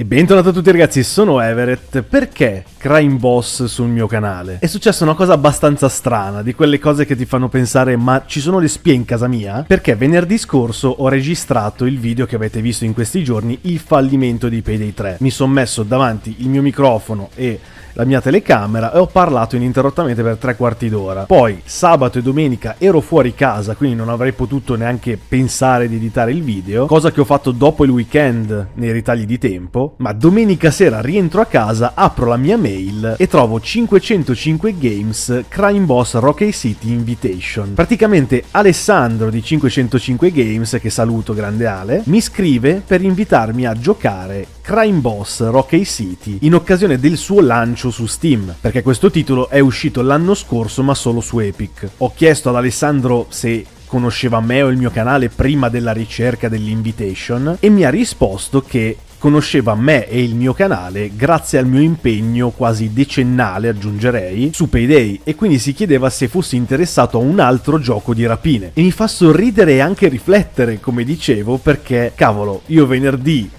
E bentornati a tutti ragazzi, sono Everett. Perché Crime Boss sul mio canale? È successa una cosa abbastanza strana, di quelle cose che ti fanno pensare ma ci sono le spie in casa mia? Perché venerdì scorso ho registrato il video che avete visto in questi giorni, il fallimento di Payday 3. Mi sono messo davanti il mio microfono e la mia telecamera e ho parlato ininterrottamente per tre quarti d'ora. Poi sabato e domenica ero fuori casa, quindi non avrei potuto neanche pensare di editare il video, cosa che ho fatto dopo il weekend nei ritagli di tempo, ma domenica sera rientro a casa, apro la mia mail e trovo 505 Games Crime Boss Rocky City Invitation. Praticamente Alessandro di 505 Games, che saluto grande Ale, mi scrive per invitarmi a giocare Crime Boss Rocky City in occasione del suo lancio su Steam, perché questo titolo è uscito l'anno scorso ma solo su Epic. Ho chiesto ad Alessandro se conosceva me o il mio canale prima della ricerca dell'invitation e mi ha risposto che conosceva me e il mio canale grazie al mio impegno quasi decennale, aggiungerei, su Payday e quindi si chiedeva se fossi interessato a un altro gioco di rapine. E mi fa sorridere e anche riflettere, come dicevo, perché cavolo, io venerdì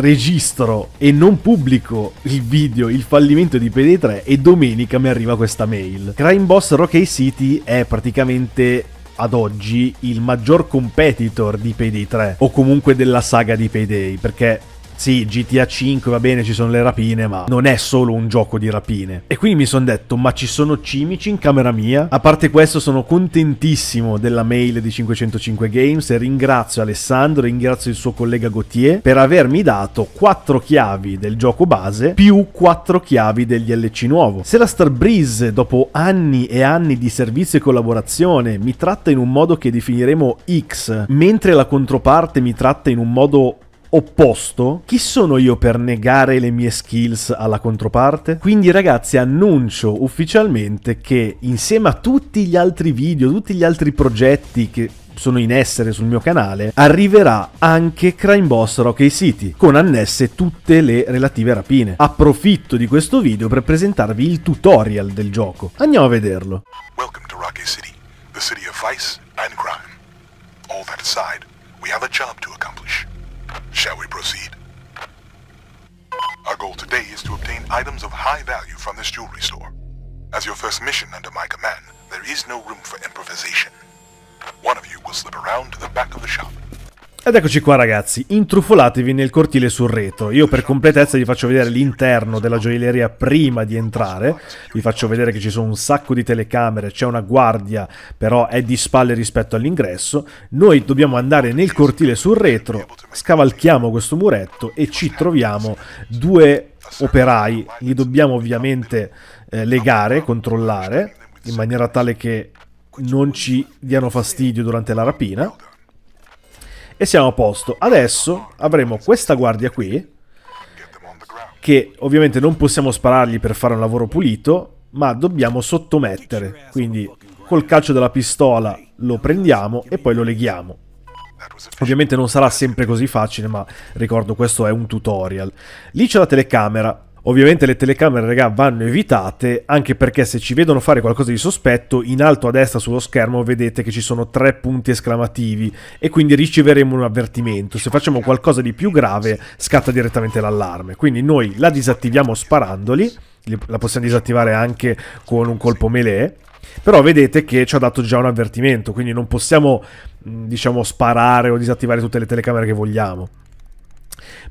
registro e non pubblico il video Il fallimento di PD3 e domenica mi arriva questa mail. Crime Boss Rocky City è praticamente ad oggi il maggior competitor di Payday 3 o comunque della saga di Payday perché sì, GTA 5 va bene, ci sono le rapine, ma non è solo un gioco di rapine. E quindi mi sono detto, ma ci sono cimici in camera mia? A parte questo sono contentissimo della mail di 505 Games e ringrazio Alessandro, ringrazio il suo collega Gauthier per avermi dato 4 chiavi del gioco base più 4 chiavi del DLC nuovo. Se la Starbreeze, dopo anni e anni di servizio e collaborazione, mi tratta in un modo che definiremo X, mentre la controparte mi tratta in un modo opposto, chi sono io per negare le mie skills alla controparte? Quindi ragazzi annuncio ufficialmente che insieme a tutti gli altri video, tutti gli altri progetti che sono in essere sul mio canale, arriverà anche Crime Boss Rocky City, con annesse tutte le relative rapine. Approfitto di questo video per presentarvi il tutorial del gioco. Andiamo a vederlo. Welcome to Rocky City, the city of vice and crime. All that aside, we have a job to accomplish. Shall we proceed? Our goal today is to obtain items of high value from this jewelry store. As your first mission under my command, there is no room for improvisation. One of you will slip around to the back of the shop Ed eccoci qua ragazzi, intrufolatevi nel cortile sul retro. Io per completezza vi faccio vedere l'interno della gioielleria prima di entrare. Vi faccio vedere che ci sono un sacco di telecamere, c'è una guardia, però è di spalle rispetto all'ingresso. Noi dobbiamo andare nel cortile sul retro, scavalchiamo questo muretto e ci troviamo due operai. Li dobbiamo ovviamente eh, legare, controllare, in maniera tale che non ci diano fastidio durante la rapina e siamo a posto. Adesso avremo questa guardia qui, che ovviamente non possiamo sparargli per fare un lavoro pulito, ma dobbiamo sottomettere. Quindi col calcio della pistola lo prendiamo e poi lo leghiamo. Ovviamente non sarà sempre così facile, ma ricordo questo è un tutorial. Lì c'è la telecamera, Ovviamente le telecamere, raga, vanno evitate, anche perché se ci vedono fare qualcosa di sospetto, in alto a destra sullo schermo vedete che ci sono tre punti esclamativi e quindi riceveremo un avvertimento. Se facciamo qualcosa di più grave, scatta direttamente l'allarme. Quindi noi la disattiviamo sparandoli, la possiamo disattivare anche con un colpo melee. Però vedete che ci ha dato già un avvertimento, quindi non possiamo, diciamo, sparare o disattivare tutte le telecamere che vogliamo.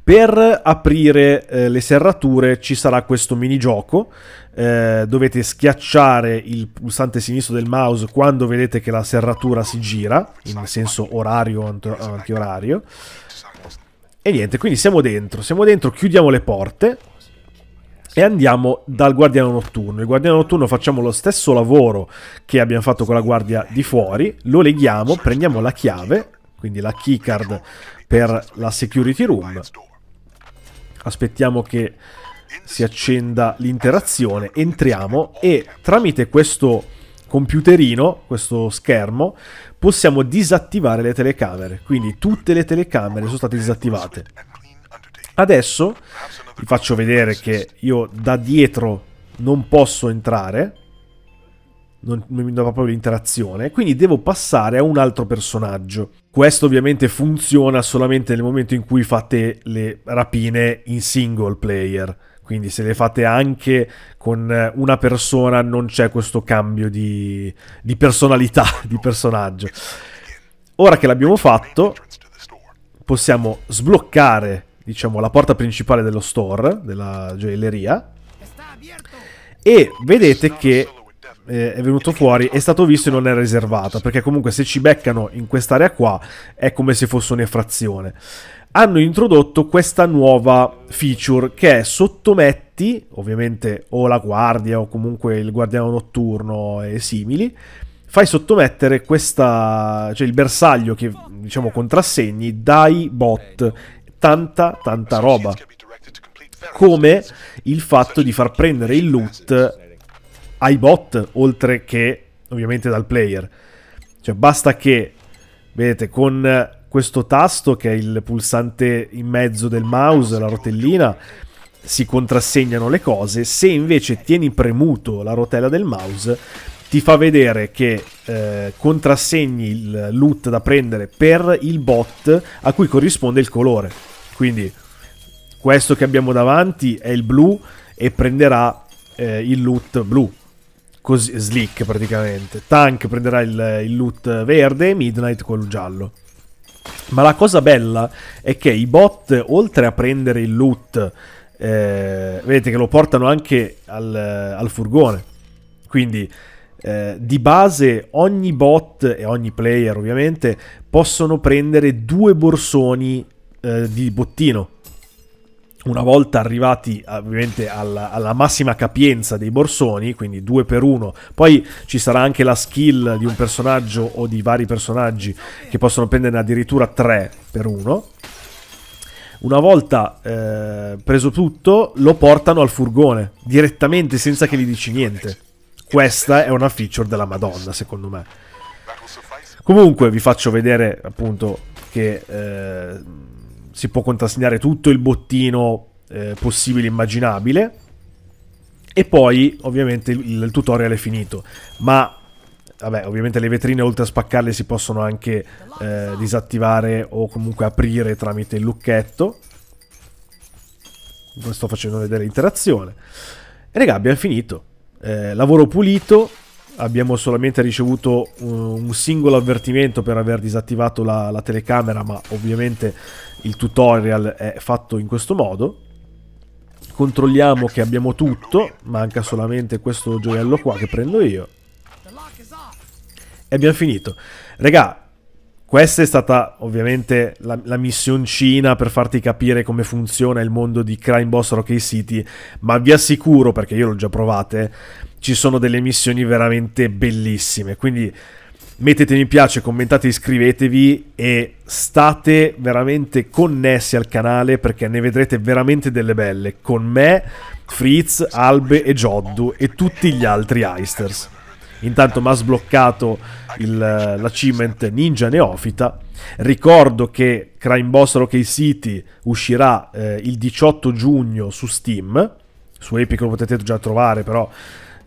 Per aprire eh, le serrature ci sarà questo minigioco. Eh, dovete schiacciare il pulsante sinistro del mouse quando vedete che la serratura si gira, in senso orario o antiorario. E niente, quindi siamo dentro. Siamo dentro, chiudiamo le porte e andiamo dal guardiano notturno. Il guardiano notturno facciamo lo stesso lavoro che abbiamo fatto con la guardia di fuori, lo leghiamo, prendiamo la chiave, quindi la keycard per la security room. Aspettiamo che si accenda l'interazione, entriamo e tramite questo computerino, questo schermo, possiamo disattivare le telecamere. Quindi tutte le telecamere sono state disattivate. Adesso vi faccio vedere che io da dietro non posso entrare, non, non mi dava proprio l'interazione, quindi devo passare a un altro personaggio. Questo ovviamente funziona solamente nel momento in cui fate le rapine in single player. Quindi se le fate anche con una persona non c'è questo cambio di, di personalità, di personaggio. Ora che l'abbiamo fatto, possiamo sbloccare diciamo, la porta principale dello store, della gioielleria. E vedete che eh, è venuto fuori è stato visto e non è riservata, perché comunque se ci beccano in quest'area qua è come se fosse un'effrazione. Hanno introdotto questa nuova feature che è sottometti, ovviamente o la guardia o comunque il guardiano notturno e simili, fai sottomettere questa, cioè il bersaglio che diciamo contrassegni dai bot tanta tanta roba come il fatto di far prendere il loot ai bot oltre che ovviamente dal player. Cioè basta che, vedete, con questo tasto che è il pulsante in mezzo del mouse, la rotellina, si contrassegnano le cose. Se invece tieni premuto la rotella del mouse, ti fa vedere che eh, contrassegni il loot da prendere per il bot a cui corrisponde il colore. Quindi questo che abbiamo davanti è il blu e prenderà eh, il loot blu così, slick praticamente. Tank prenderà il, il loot verde, Midnight quello giallo. Ma la cosa bella è che i bot, oltre a prendere il loot, eh, vedete che lo portano anche al, al furgone. Quindi eh, di base ogni bot e ogni player ovviamente possono prendere due borsoni eh, di bottino una volta arrivati eh, ovviamente alla, alla, massima capienza dei borsoni, quindi due per uno, poi ci sarà anche la skill di un personaggio o di vari personaggi che possono prenderne addirittura tre per uno. Una volta eh, preso tutto, lo portano al furgone direttamente senza che gli dici niente. Questa è una feature della Madonna, secondo me. Comunque, vi faccio vedere appunto che. Eh, si può contrassegnare tutto il bottino eh, possibile e immaginabile. E poi, ovviamente, il, il, tutorial è finito. Ma, vabbè, ovviamente le vetrine, oltre a spaccarle, si possono anche eh, disattivare o comunque aprire tramite il lucchetto. Sto facendo vedere l'interazione. E raga, abbiamo finito. Eh, lavoro pulito, abbiamo solamente ricevuto eh, un singolo avvertimento per aver disattivato la, la, telecamera, ma ovviamente il tutorial è fatto in questo modo. Controlliamo che abbiamo tutto, manca solamente questo gioiello qua che prendo io. E abbiamo finito. Regà, questa è stata ovviamente la, la, missioncina per farti capire come funziona il mondo di Crime Boss Rocky City, ma vi assicuro, perché io l'ho già provate, ci sono delle missioni veramente bellissime. Quindi mettete mi piace, commentate, iscrivetevi e state veramente connessi al canale perché ne vedrete veramente delle belle con me, Fritz, Albe e Joddu e tutti gli altri Eisters. Intanto mi ha sbloccato il, l'achievement Ninja Neofita. Ricordo che Crime Boss Rocky City uscirà eh, il 18 giugno su Steam. Su Epic lo potete già trovare, però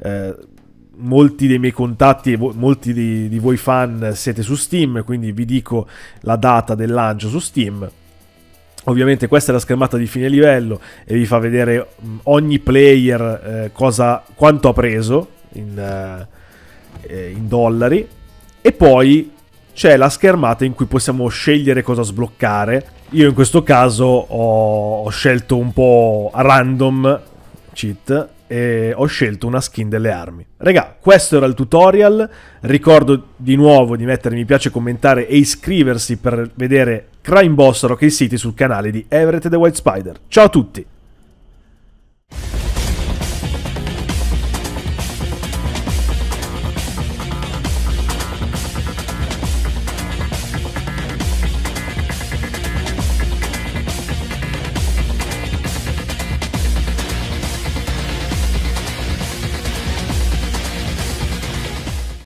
eh, molti dei miei contatti e molti di, di voi fan siete su Steam, quindi vi dico la data del lancio su Steam. Ovviamente questa è la schermata di fine livello e vi fa vedere ogni player eh, cosa, quanto ha preso in, eh, eh, in, dollari e poi c'è la schermata in cui possiamo scegliere cosa sbloccare. Io in questo caso ho, ho scelto un po' a random cheat e ho scelto una skin delle armi. Regà, questo era il tutorial, ricordo di nuovo di mettere mi piace, commentare e iscriversi per vedere Crime Boss Rocket City sul canale di Everett the White Spider. Ciao a tutti!